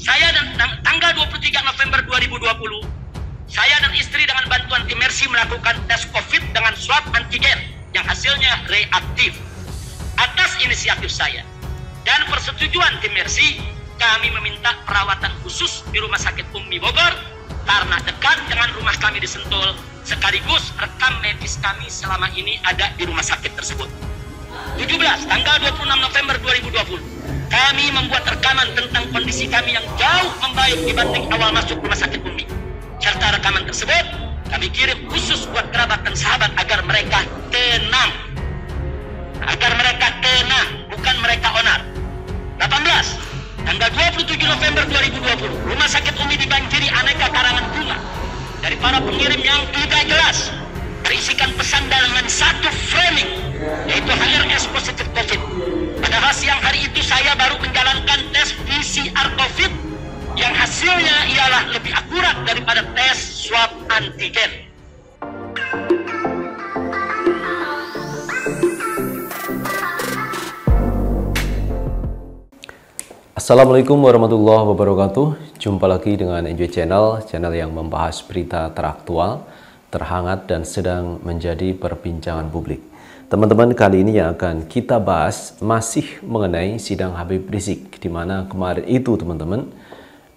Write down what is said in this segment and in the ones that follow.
saya dan tanggal 23 November 2020, saya dan istri dengan bantuan tim Mercy melakukan tes COVID dengan swab antigen yang hasilnya reaktif. Atas inisiatif saya dan persetujuan tim Mercy, kami meminta perawatan khusus di Rumah Sakit Umi Bogor karena dekat dengan rumah kami di Sentul, sekaligus rekam medis kami selama ini ada di rumah sakit tersebut. 17, tanggal 26 November 2020, kami membuat rekaman tentang kondisi kami yang jauh membaik dibanding awal masuk rumah sakit bumi. Serta rekaman tersebut kami kirim khusus buat kerabat dan sahabat agar mereka tenang. Agar mereka tenang, bukan mereka onar. 18. Tanggal 27 November 2020, rumah sakit Umi dibanjiri aneka karangan bunga dari para pengirim yang tidak jelas berisikan pesan dalam satu framing yaitu HRS positif COVID Padahal siang hari itu saya baru menjalankan tes PCR COVID yang hasilnya ialah lebih akurat daripada tes swab antigen. Assalamualaikum warahmatullahi wabarakatuh. Jumpa lagi dengan Enjoy Channel, channel yang membahas berita teraktual, terhangat dan sedang menjadi perbincangan publik. Teman-teman, kali ini yang akan kita bahas masih mengenai sidang Habib Rizik, di mana kemarin itu teman-teman,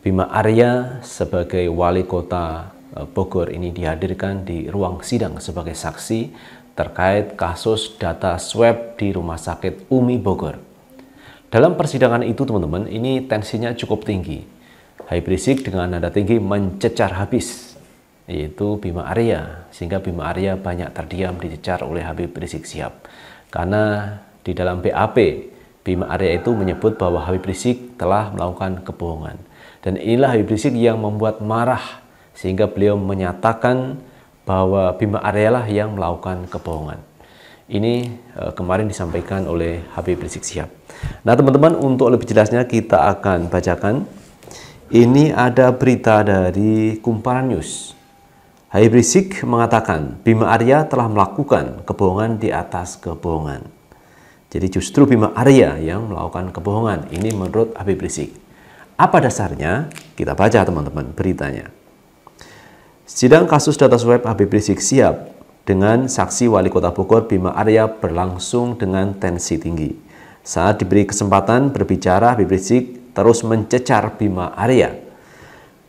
Bima Arya sebagai wali kota eh, Bogor ini dihadirkan di ruang sidang sebagai saksi terkait kasus data swab di Rumah Sakit Umi Bogor. Dalam persidangan itu teman-teman, ini tensinya cukup tinggi. Habib Rizik dengan nada tinggi mencecar habis yaitu Bima Arya sehingga Bima Arya banyak terdiam dicecar oleh Habib Rizik Sihab karena di dalam BAP Bima Arya itu menyebut bahwa Habib Rizik telah melakukan kebohongan dan inilah Habib Rizik yang membuat marah sehingga beliau menyatakan bahwa Bima Arya lah yang melakukan kebohongan ini uh, kemarin disampaikan oleh Habib Rizik Sihab. Nah, teman-teman, untuk lebih jelasnya kita akan bacakan ini ada berita dari Kumparan News. Hai mengatakan, Bima Arya telah melakukan kebohongan di atas kebohongan. Jadi justru Bima Arya yang melakukan kebohongan. Ini menurut Habib Rizik. Apa dasarnya? Kita baca teman-teman beritanya. Sidang kasus data web Habib Rizik siap dengan saksi Wali Kota Bogor Bima Arya berlangsung dengan tensi tinggi. Saat diberi kesempatan berbicara, Habib Rizik terus mencecar Bima Arya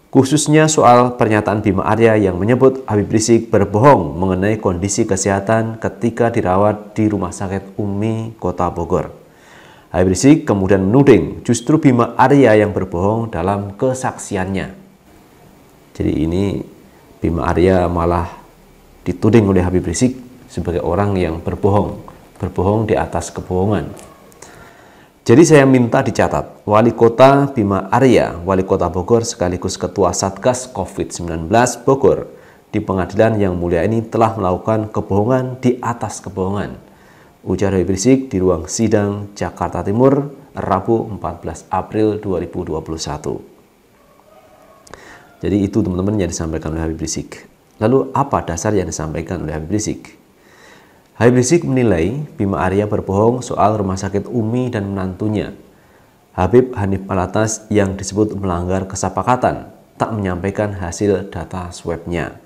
khususnya soal pernyataan Bima Arya yang menyebut Habib Rizik berbohong mengenai kondisi kesehatan ketika dirawat di Rumah Sakit Umi Kota Bogor. Habib Rizik kemudian menuding justru Bima Arya yang berbohong dalam kesaksiannya. Jadi ini Bima Arya malah dituding oleh Habib Rizik sebagai orang yang berbohong, berbohong di atas kebohongan. Jadi saya minta dicatat, Wali Kota Bima Arya, Wali Kota Bogor sekaligus Ketua Satgas COVID-19 Bogor, di pengadilan yang mulia ini telah melakukan kebohongan di atas kebohongan. Ujar Habib Rizik di ruang sidang Jakarta Timur, Rabu 14 April 2021. Jadi itu teman-teman yang disampaikan oleh Habib Rizik. Lalu apa dasar yang disampaikan oleh Habib Rizik? Habib Rizik menilai Bima Arya berbohong soal rumah sakit Umi dan menantunya. Habib Hanif Alatas yang disebut melanggar kesepakatan tak menyampaikan hasil data swabnya.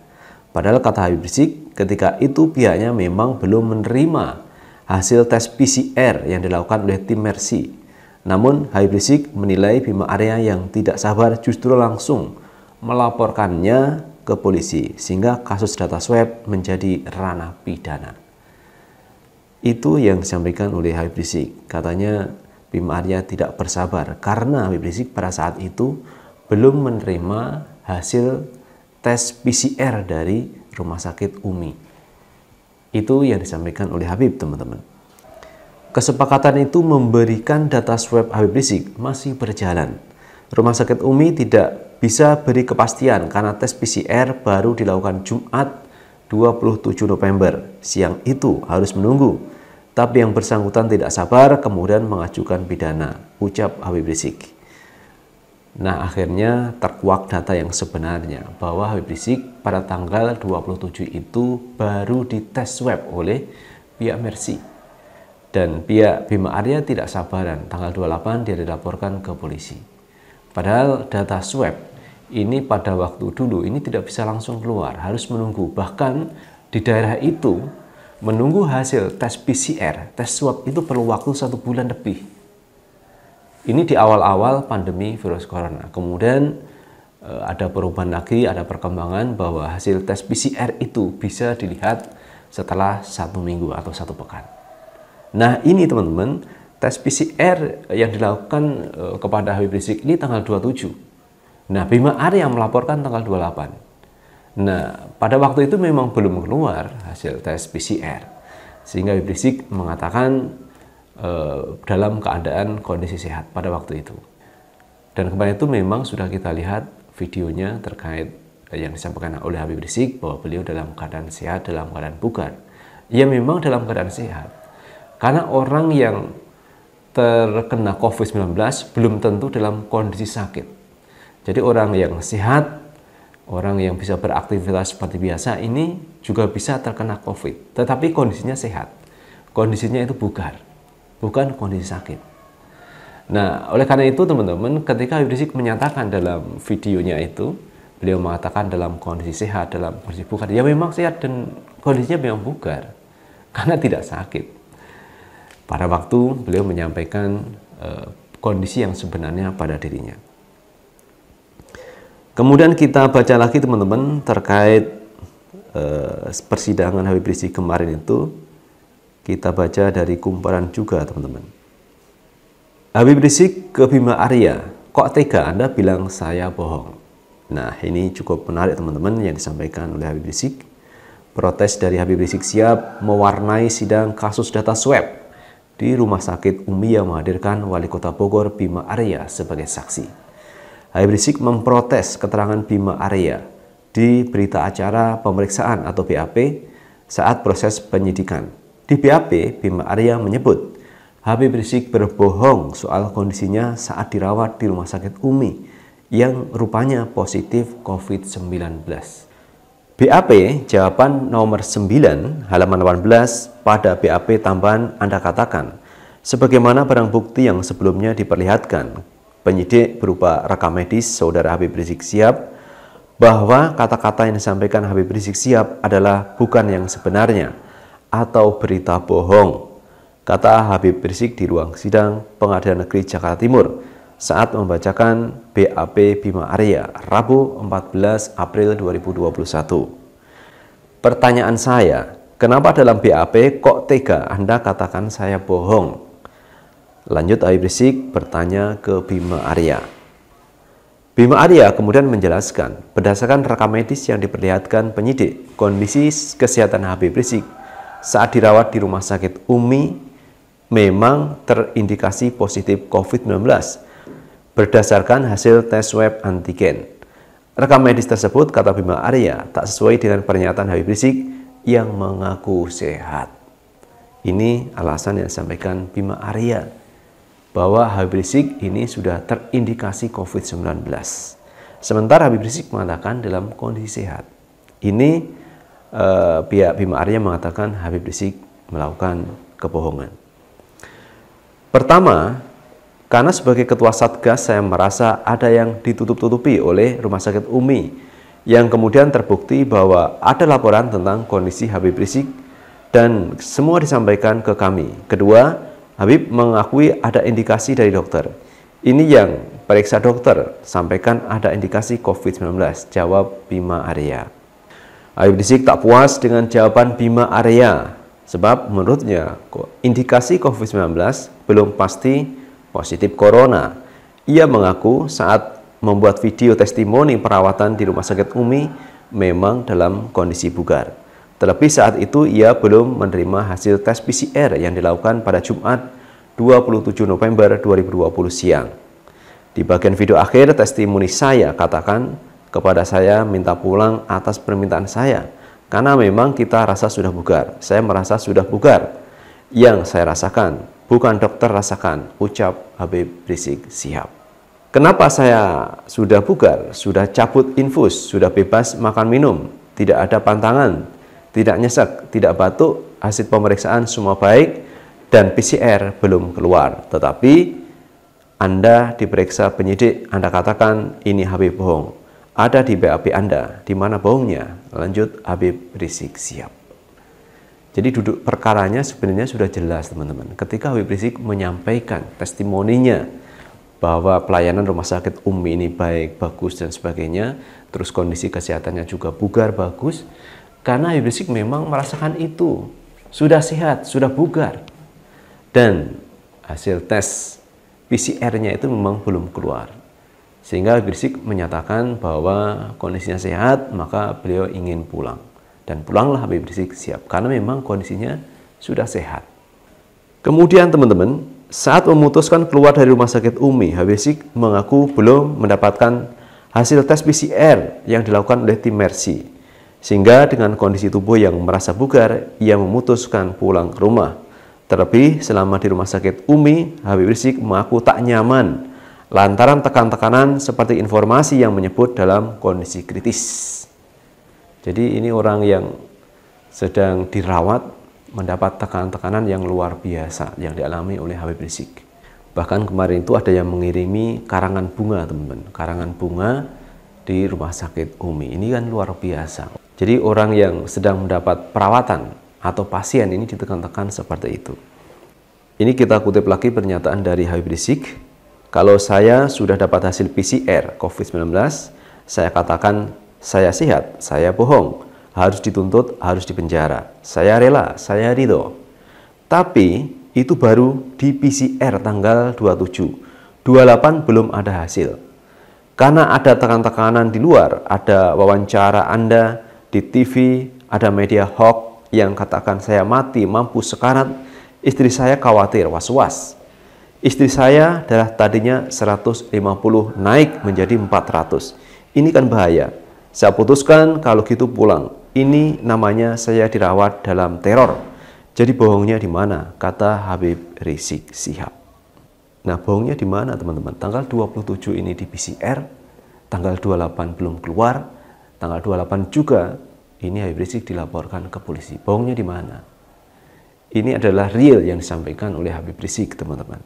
Padahal kata Habib Rizik, ketika itu pihaknya memang belum menerima hasil tes PCR yang dilakukan oleh tim Mercy. Namun Habib Rizik menilai Bima Arya yang tidak sabar justru langsung melaporkannya ke polisi sehingga kasus data swab menjadi ranah pidana. Itu yang disampaikan oleh Habib Rizik. Katanya Bima Arya tidak bersabar karena Habib Rizik pada saat itu belum menerima hasil tes PCR dari Rumah Sakit Umi. Itu yang disampaikan oleh Habib, teman-teman. Kesepakatan itu memberikan data swab Habib Rizik masih berjalan. Rumah Sakit Umi tidak bisa beri kepastian karena tes PCR baru dilakukan Jumat 27 November. Siang itu harus menunggu tapi yang bersangkutan tidak sabar kemudian mengajukan pidana, ucap Habib Rizik. Nah, akhirnya terkuak data yang sebenarnya bahwa Habib Rizik pada tanggal 27 itu baru dites swab oleh pihak Mercy. Dan pihak Bima Arya tidak sabaran, tanggal 28 dia dilaporkan ke polisi. Padahal data swab ini pada waktu dulu ini tidak bisa langsung keluar, harus menunggu. Bahkan di daerah itu menunggu hasil tes PCR, tes swab itu perlu waktu satu bulan lebih. Ini di awal-awal pandemi virus corona. Kemudian eh, ada perubahan lagi, ada perkembangan bahwa hasil tes PCR itu bisa dilihat setelah satu minggu atau satu pekan. Nah ini teman-teman, tes PCR yang dilakukan eh, kepada Habib Rizik ini tanggal 27. Nah Bima Arya melaporkan tanggal 28. Nah, pada waktu itu memang belum keluar hasil tes PCR. Sehingga Habib Rizik mengatakan e, dalam keadaan kondisi sehat pada waktu itu. Dan kemarin itu memang sudah kita lihat videonya terkait yang disampaikan oleh Habib Rizik bahwa beliau dalam keadaan sehat, dalam keadaan bugar Ya memang dalam keadaan sehat. Karena orang yang terkena COVID-19 belum tentu dalam kondisi sakit. Jadi orang yang sehat orang yang bisa beraktivitas seperti biasa ini juga bisa terkena COVID. Tetapi kondisinya sehat. Kondisinya itu bugar, bukan kondisi sakit. Nah, oleh karena itu teman-teman, ketika Habib menyatakan dalam videonya itu, beliau mengatakan dalam kondisi sehat, dalam kondisi bugar, ya memang sehat dan kondisinya memang bugar, karena tidak sakit. Pada waktu beliau menyampaikan uh, kondisi yang sebenarnya pada dirinya. Kemudian kita baca lagi teman-teman terkait eh, persidangan Habib Rizik kemarin itu kita baca dari kumparan juga teman-teman. Habib Rizik ke Bima Arya, kok tega Anda bilang saya bohong? Nah ini cukup menarik teman-teman yang disampaikan oleh Habib Rizik. Protes dari Habib Rizik siap mewarnai sidang kasus data swab di Rumah Sakit Umi yang menghadirkan Wali Kota Bogor Bima Arya sebagai saksi. Habib Rizik memprotes keterangan Bima Arya di berita acara pemeriksaan atau BAP saat proses penyidikan. Di BAP, Bima Arya menyebut Habib Rizik berbohong soal kondisinya saat dirawat di Rumah Sakit Umi yang rupanya positif COVID-19. BAP jawaban nomor 9 halaman 18 pada BAP tambahan Anda katakan sebagaimana barang bukti yang sebelumnya diperlihatkan penyidik berupa rekam medis saudara Habib Rizik siap bahwa kata-kata yang disampaikan Habib Rizik siap adalah bukan yang sebenarnya atau berita bohong. Kata Habib Rizik di ruang sidang Pengadilan Negeri Jakarta Timur saat membacakan BAP Bima Arya Rabu 14 April 2021. Pertanyaan saya, kenapa dalam BAP kok tega Anda katakan saya bohong? Lanjut Habib Brisik bertanya ke Bima Arya. Bima Arya kemudian menjelaskan, berdasarkan rekam medis yang diperlihatkan penyidik, kondisi kesehatan Habib Rizik saat dirawat di rumah sakit UMI memang terindikasi positif COVID-19 berdasarkan hasil tes swab antigen. Rekam medis tersebut, kata Bima Arya, tak sesuai dengan pernyataan Habib Rizik yang mengaku sehat. Ini alasan yang disampaikan Bima Arya bahwa Habib Rizik ini sudah terindikasi COVID-19. Sementara Habib Rizik mengatakan dalam kondisi sehat. Ini eh, pihak Bima Arya mengatakan Habib Rizik melakukan kebohongan. Pertama, karena sebagai ketua Satgas saya merasa ada yang ditutup-tutupi oleh Rumah Sakit Umi yang kemudian terbukti bahwa ada laporan tentang kondisi Habib Rizik dan semua disampaikan ke kami. Kedua, Habib mengakui ada indikasi dari dokter. Ini yang periksa dokter, sampaikan ada indikasi COVID-19, jawab Bima Arya. Habib Rizik tak puas dengan jawaban Bima Arya, sebab menurutnya indikasi COVID-19 belum pasti positif corona. Ia mengaku saat membuat video testimoni perawatan di Rumah Sakit Umi memang dalam kondisi bugar. Terlebih saat itu ia belum menerima hasil tes PCR yang dilakukan pada Jumat 27 November 2020 siang. Di bagian video akhir testimoni saya katakan, kepada saya minta pulang atas permintaan saya, karena memang kita rasa sudah bugar. Saya merasa sudah bugar. Yang saya rasakan, bukan dokter rasakan, ucap Habib Rizik Sihab. Kenapa saya sudah bugar, sudah cabut infus, sudah bebas makan minum, tidak ada pantangan, tidak nyesek, tidak batuk, hasil pemeriksaan semua baik, dan PCR belum keluar. Tetapi Anda diperiksa penyidik, Anda katakan ini Habib bohong. Ada di BAP Anda, di mana bohongnya? Lanjut Habib Rizik siap. Jadi duduk perkaranya sebenarnya sudah jelas teman-teman. Ketika Habib Rizik menyampaikan testimoninya bahwa pelayanan rumah sakit Umi ini baik, bagus dan sebagainya, terus kondisi kesehatannya juga bugar bagus, karena Habib Rizik memang merasakan itu. Sudah sehat, sudah bugar. Dan hasil tes PCR-nya itu memang belum keluar. Sehingga Habib Rizik menyatakan bahwa kondisinya sehat, maka beliau ingin pulang. Dan pulanglah Habib Rizik siap, karena memang kondisinya sudah sehat. Kemudian teman-teman, saat memutuskan keluar dari rumah sakit Umi, Habib Rizik mengaku belum mendapatkan hasil tes PCR yang dilakukan oleh tim Mercy sehingga dengan kondisi tubuh yang merasa bugar, ia memutuskan pulang ke rumah. Terlebih selama di rumah sakit Umi, Habib Rizik mengaku tak nyaman lantaran tekan-tekanan seperti informasi yang menyebut dalam kondisi kritis. Jadi ini orang yang sedang dirawat mendapat tekanan-tekanan yang luar biasa yang dialami oleh Habib Rizik. Bahkan kemarin itu ada yang mengirimi karangan bunga, teman-teman. Karangan bunga di rumah sakit Umi. Ini kan luar biasa. Jadi orang yang sedang mendapat perawatan atau pasien ini ditekan-tekan seperti itu. Ini kita kutip lagi pernyataan dari Habib Rizik. Kalau saya sudah dapat hasil PCR COVID-19, saya katakan saya sehat, saya bohong, harus dituntut, harus dipenjara. Saya rela, saya ridho. Tapi itu baru di PCR tanggal 27. 28 belum ada hasil. Karena ada tekan-tekanan di luar, ada wawancara Anda, di TV ada media hoax yang katakan saya mati, mampu sekarat, istri saya khawatir, was-was. Istri saya darah tadinya 150 naik menjadi 400. Ini kan bahaya. Saya putuskan kalau gitu pulang. Ini namanya saya dirawat dalam teror. Jadi bohongnya di mana? Kata Habib Rizik Sihab. Nah, bohongnya di mana, teman-teman? Tanggal 27 ini di PCR, tanggal 28 belum keluar, Tanggal 28 juga ini Habib Rizik dilaporkan ke polisi. Bohongnya di mana? Ini adalah real yang disampaikan oleh Habib Rizik, teman-teman.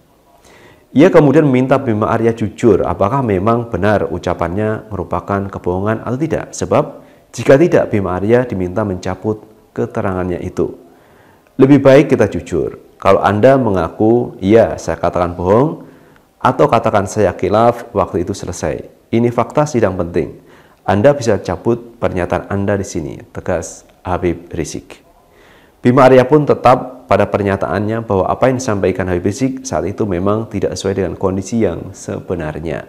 Ia kemudian meminta Bima Arya jujur apakah memang benar ucapannya merupakan kebohongan atau tidak. Sebab jika tidak Bima Arya diminta mencabut keterangannya itu. Lebih baik kita jujur. Kalau Anda mengaku, ya saya katakan bohong, atau katakan saya kilaf, waktu itu selesai. Ini fakta sidang penting. Anda bisa cabut pernyataan Anda di sini, tegas Habib Rizik. Bima Arya pun tetap pada pernyataannya bahwa apa yang disampaikan Habib Rizik saat itu memang tidak sesuai dengan kondisi yang sebenarnya.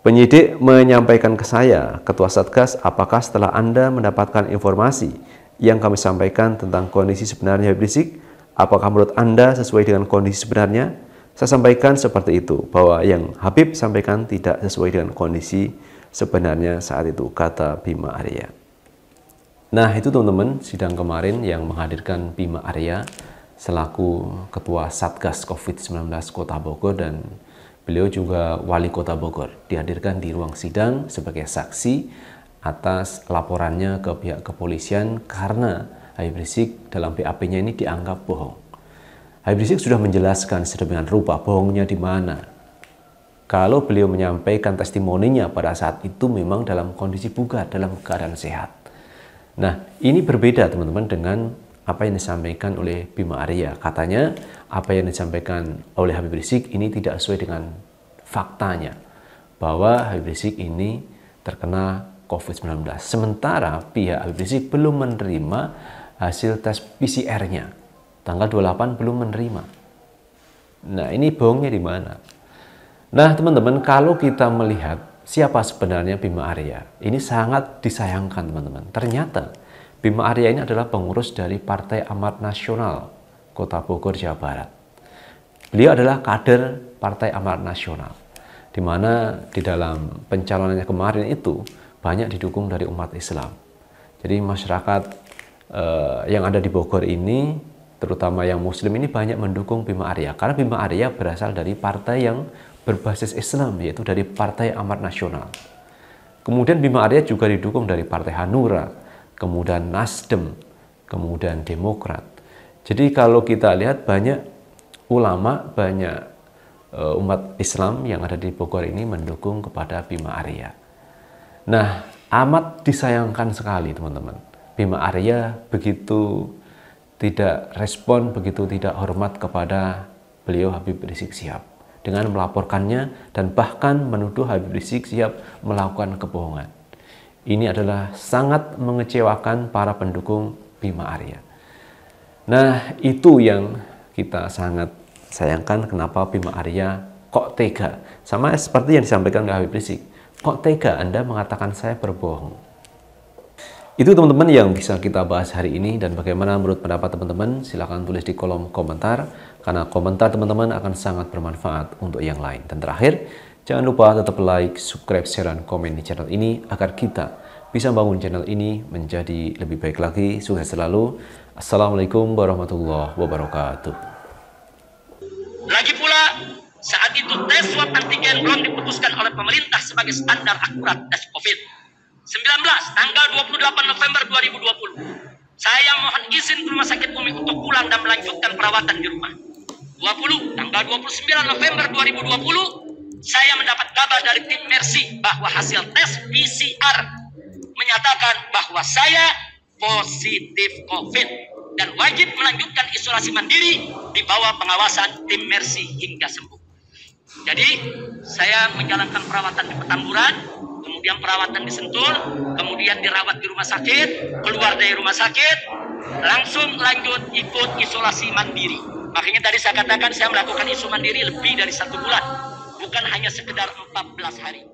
Penyidik menyampaikan ke saya, Ketua Satgas, apakah setelah Anda mendapatkan informasi yang kami sampaikan tentang kondisi sebenarnya Habib Rizik, apakah menurut Anda sesuai dengan kondisi sebenarnya? Saya sampaikan seperti itu, bahwa yang Habib sampaikan tidak sesuai dengan kondisi sebenarnya saat itu kata Bima Arya. Nah itu teman-teman sidang kemarin yang menghadirkan Bima Arya selaku Ketua Satgas COVID-19 Kota Bogor dan beliau juga Wali Kota Bogor dihadirkan di ruang sidang sebagai saksi atas laporannya ke pihak kepolisian karena Habib Rizik dalam BAP-nya ini dianggap bohong. Habib Rizik sudah menjelaskan sedemikian rupa bohongnya di mana, kalau beliau menyampaikan testimoninya pada saat itu memang dalam kondisi bugar, dalam keadaan sehat. Nah, ini berbeda teman-teman dengan apa yang disampaikan oleh Bima Arya. Katanya, apa yang disampaikan oleh Habib Rizik ini tidak sesuai dengan faktanya. Bahwa Habib Rizik ini terkena COVID-19. Sementara pihak Habib Rizik belum menerima hasil tes PCR-nya. Tanggal 28 belum menerima. Nah, ini bohongnya di mana? Nah, teman-teman, kalau kita melihat siapa sebenarnya Bima Arya, ini sangat disayangkan, teman-teman. Ternyata Bima Arya ini adalah pengurus dari Partai Amat Nasional Kota Bogor, Jawa Barat. Beliau adalah kader Partai Amat Nasional, di mana di dalam pencalonannya kemarin itu banyak didukung dari umat Islam. Jadi masyarakat eh, yang ada di Bogor ini, terutama yang Muslim ini banyak mendukung Bima Arya, karena Bima Arya berasal dari partai yang berbasis Islam yaitu dari Partai Amat Nasional. Kemudian Bima Arya juga didukung dari Partai Hanura, kemudian Nasdem, kemudian Demokrat. Jadi kalau kita lihat banyak ulama, banyak e, umat Islam yang ada di Bogor ini mendukung kepada Bima Arya. Nah, amat disayangkan sekali teman-teman. Bima Arya begitu tidak respon, begitu tidak hormat kepada beliau Habib Rizik Sihab dengan melaporkannya dan bahkan menuduh Habib Rizik siap melakukan kebohongan. Ini adalah sangat mengecewakan para pendukung Bima Arya. Nah, itu yang kita sangat sayangkan kenapa Bima Arya kok tega. Sama seperti yang disampaikan oleh Habib Rizik. Kok tega Anda mengatakan saya berbohong? Itu teman-teman yang bisa kita bahas hari ini dan bagaimana menurut pendapat teman-teman silahkan tulis di kolom komentar karena komentar teman-teman akan sangat bermanfaat untuk yang lain. Dan terakhir, jangan lupa tetap like, subscribe, share, dan komen di channel ini agar kita bisa bangun channel ini menjadi lebih baik lagi. Sukses selalu. Assalamualaikum warahmatullahi wabarakatuh. Lagi pula, saat itu tes swab antigen belum diputuskan oleh pemerintah sebagai standar akurat tes COVID. 19 tanggal 28 November 2020 saya mohon izin ke rumah sakit Umi untuk pulang dan melanjutkan perawatan di rumah 20 tanggal 29 November 2020 saya mendapat kabar dari tim Mercy bahwa hasil tes PCR menyatakan bahwa saya positif COVID dan wajib melanjutkan isolasi mandiri di bawah pengawasan tim Mercy hingga sembuh. Jadi saya menjalankan perawatan di Petamburan kemudian perawatan di Sentul, kemudian dirawat di rumah sakit, keluar dari rumah sakit, langsung lanjut ikut isolasi mandiri. Makanya tadi saya katakan saya melakukan isolasi mandiri lebih dari satu bulan, bukan hanya sekedar 14 hari.